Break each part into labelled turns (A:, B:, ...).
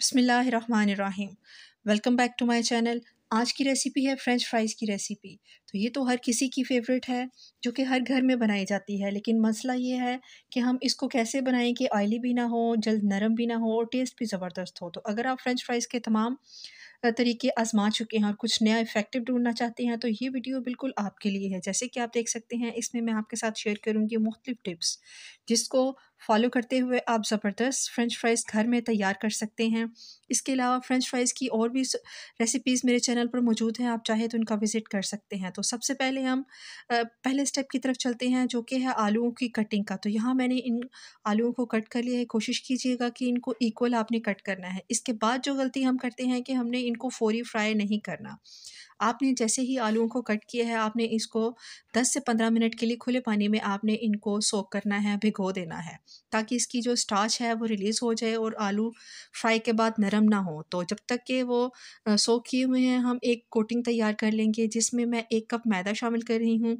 A: बसमीम welcome back to my channel आज की रेसिपी है फ्रेंच फ्राइज़ की रेसिपी तो ये तो हर किसी की फेवरेट है जो कि हर घर में बनाई जाती है लेकिन मसला ये है कि हम इसको कैसे बनाएं कि ऑयली भी ना हो जल्द नरम भी ना हो और टेस्ट भी ज़बरदस्त हो तो अगर आप फ्रेंच फ्राइज़ के तमाम तरीके आजमा चुके हैं और कुछ नया इफेक्टिव ढूंढना चाहते हैं तो ये वीडियो बिल्कुल आपके लिए है जैसे कि आप देख सकते हैं इसमें मैं आपके साथ शेयर करूँगी मुख्तलिफ टिप्स जिसको फॉलो करते हुए आप ज़बरदस्त फ़्रेंच फ्राइज़ घर में तैयार कर सकते हैं इसके अलावा फ़्रेंच फ्राइज़ की और भी रेसिपीज़ मेरे चैनल पर मौजूद हैं आप चाहे तो उनका विज़िट कर सकते हैं तो सबसे पहले हम पहले स्टेप की तरफ चलते हैं जो कि है आलूओं की कटिंग का तो यहाँ मैंने इन आलूओं को कट कर लिया है कोशिश कीजिएगा कि इनको इक्वल आपने कट करना है इसके बाद जो गलती हम करते हैं कि हमने इनको फ़ौरी फ्राई नहीं करना आपने जैसे ही आलूओं को कट किया है आपने इसको 10 से 15 मिनट के लिए खुले पानी में आपने इनको सोक करना है भिगो देना है ताकि इसकी जो स्टार्च है वो रिलीज़ हो जाए और आलू फ्राई के बाद नरम ना हो तो जब तक के वो सोक किए हुए हैं हम एक कोटिंग तैयार कर लेंगे जिसमें मैं एक कप मैदा शामिल कर रही हूँ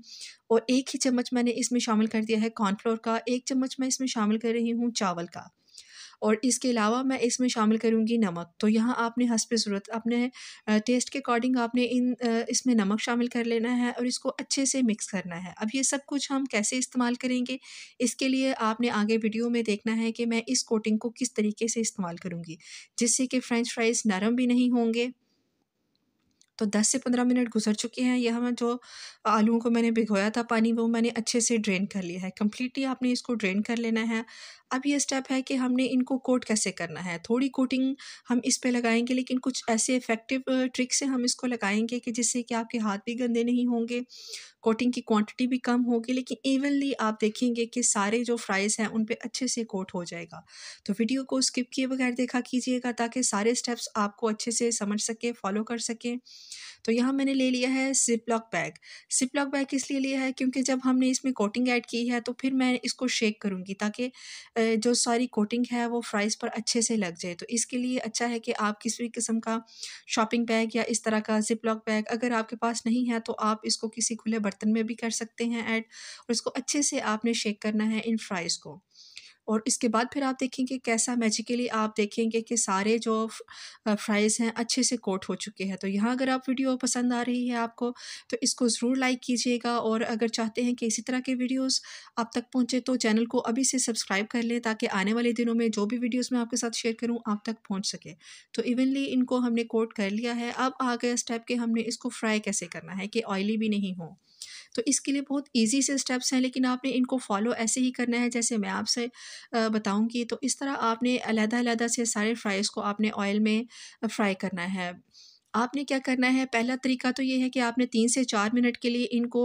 A: और एक ही चम्मच मैंने इसमें शामिल कर दिया है कॉर्नफ्लोर का एक चम्मच मैं इसमें शामिल कर रही हूँ चावल का और इसके अलावा मैं इसमें शामिल करूँगी नमक तो यहाँ आपने हंस पे ज़रूरत अपने टेस्ट के अकॉर्डिंग आपने इन इसमें नमक शामिल कर लेना है और इसको अच्छे से मिक्स करना है अब ये सब कुछ हम कैसे इस्तेमाल करेंगे इसके लिए आपने आगे वीडियो में देखना है कि मैं इस कोटिंग को किस तरीके से इस्तेमाल करूँगी जिससे कि फ़्रेंच फ्राइज़ नरम भी नहीं होंगे तो 10 से 15 मिनट गुजर चुके हैं यह मैं जो आलूओं को मैंने भिगोया था पानी वो मैंने अच्छे से ड्रेन कर लिया है कम्प्लीटली आपने इसको ड्रेन कर लेना है अब ये स्टेप है कि हमने इनको कोट कैसे करना है थोड़ी कोटिंग हम इस पे लगाएंगे लेकिन कुछ ऐसे इफ़ेक्टिव ट्रिक से हम इसको लगाएंगे कि जिससे कि आपके हाथ भी गंदे नहीं होंगे कोटिंग की क्वांटिटी भी कम होगी लेकिन इवनली आप देखेंगे कि सारे जो फ्राइज़ हैं उन पर अच्छे से कोट हो जाएगा तो वीडियो को स्किप किए बगैर देखा कीजिएगा ताकि सारे स्टेप्स आपको अच्छे से समझ सकें फॉलो कर सकें तो यहाँ मैंने ले लिया है zip lock bag zip lock bag इसलिए लिया है क्योंकि जब हमने इसमें कोटिंग ऐड की है तो फिर मैं इसको शेक करूँगी ताकि जो सारी कोटिंग है वो फ्राइज़ पर अच्छे से लग जाए। तो इसके लिए अच्छा है कि आप किसी भी किस्म का शॉपिंग बैग या इस तरह का ज़िप-लॉक बैग अगर आपके पास नहीं है तो आप इसको किसी खुले बर्तन में भी कर सकते हैं ऐड और इसको अच्छे से आपने शेक करना है इन फ्राइज़ को। और इसके बाद फिर आप देखेंगे कैसा मैजिकली आप देखेंगे कि सारे जो फ्राइज़ हैं अच्छे से कोट हो चुके हैं तो यहाँ अगर आप वीडियो पसंद आ रही है आपको तो इसको ज़रूर लाइक कीजिएगा और अगर चाहते हैं कि इसी तरह के वीडियोस आप तक पहुँचे तो चैनल को अभी से सब्सक्राइब कर लें ताकि आने वाले दिनों में जो भी वीडियोज़ मैं आपके साथ शेयर करूँ आप तक पहुँच सके तो इवनली इनको हमने कोट कर लिया है अब आ गया स्टेप कि हमने इसको फ्राई कैसे करना है कि ऑयली भी नहीं हो तो इसके लिए बहुत ईजी से स्टेप्स हैं लेकिन आपने इनको फॉलो ऐसे ही करना है जैसे मैं आपसे बताऊँगी तो इस तरह आपने अलहदा से सारे फ्राइज़ को आपने ऑयल में फ्राई करना है आपने क्या करना है पहला तरीका तो ये है कि आपने तीन से चार मिनट के लिए इनको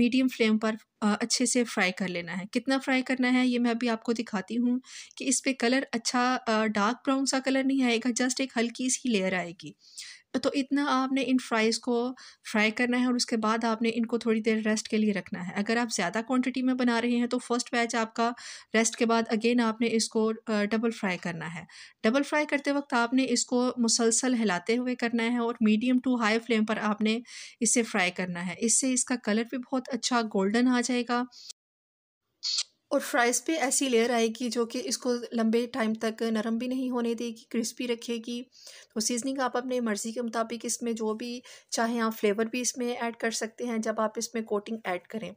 A: मीडियम फ्लेम पर अच्छे से फ्राई कर लेना है कितना फ्राई करना है ये मैं अभी आपको दिखाती हूँ कि इस पर कलर अच्छा डार्क ब्राउन सा कलर नहीं आएगा जस्ट एक हल्की सी लेयर आएगी तो इतना आपने इन फ्राइज़ को फ्राई करना है और उसके बाद आपने इनको थोड़ी देर रेस्ट के लिए रखना है अगर आप ज़्यादा क्वांटिटी में बना रहे हैं तो फर्स्ट बैच आपका रेस्ट के बाद अगेन आपने इसको डबल फ्राई करना है डबल फ्राई करते वक्त आपने इसको मुसलसल हिलाते हुए करना है और मीडियम टू हाई फ्लेम पर आपने इसे फ्राई करना है इससे इसका कलर भी बहुत अच्छा गोल्डन आ जाएगा और फ्राइज़ पे ऐसी लेयर आएगी जो कि इसको लंबे टाइम तक नरम भी नहीं होने देगी क्रिस्पी रखेगी तो सीजनिंग आप अपने मर्ज़ी के मुताबिक इसमें जो भी चाहें आप फ्लेवर भी इसमें ऐड कर सकते हैं जब आप इसमें कोटिंग ऐड करें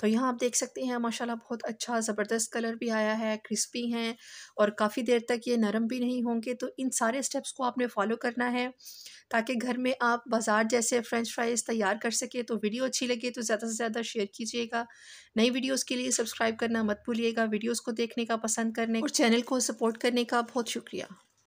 A: तो यहाँ आप देख सकते हैं माशाल्लाह बहुत अच्छा ज़बरदस्त कलर भी आया है क्रिस्पी हैं और काफ़ी देर तक ये नरम भी नहीं होंगे तो इन सारे स्टेप्स को आपने फॉलो करना है ताकि घर में आप बाज़ार जैसे फ़्रेंच फ्राइज़ तैयार कर सकें तो वीडियो अच्छी लगे तो ज़्यादा से ज़्यादा शेयर कीजिएगा नई वीडियोज़ के लिए सब्सक्राइब करना मत भूलिएगा वीडियोस को देखने का पसंद करने और चैनल को सपोर्ट करने का बहुत शुक्रिया